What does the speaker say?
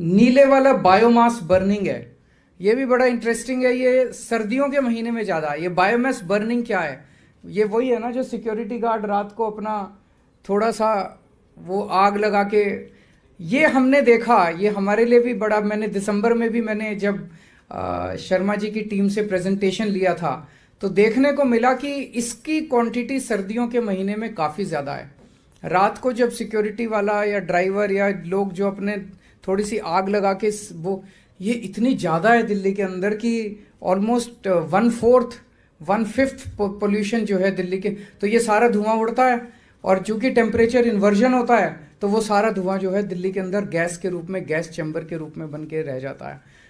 नीले वाला biomass burning है ये भी बड़ा इंटरेस्टिंग है ये सर्दियों के महीने में ज़्यादा ये बायोमास बर्निंग क्या है ये वही है ना जो सिक्योरिटी गार्ड रात को अपना थोड़ा सा वो आग लगा के ये हमने देखा ये हमारे लिए भी बड़ा मैंने दिसंबर में भी मैंने जब शर्मा जी की टीम से प्रेजेंटेशन लिया था तो देखने को मिला कि इसकी क्वांटिटी सर्दियों के महीने में काफ़ी ज़्यादा है रात को जब सिक्योरिटी वाला या ड्राइवर या लोग जो अपने थोड़ी सी आग लगा के वो ये इतनी ज़्यादा है दिल्ली के अंदर कि almost one fourth one fifth pollution जो है दिल्ली के तो ये सारा धुआं उड़ता है और चूंकि टेम्परेचर इन्वर्जन होता है तो वो सारा धुआं जो है दिल्ली के अंदर गैस के रूप में गैस चैम्बर के रूप में बन के रह जाता है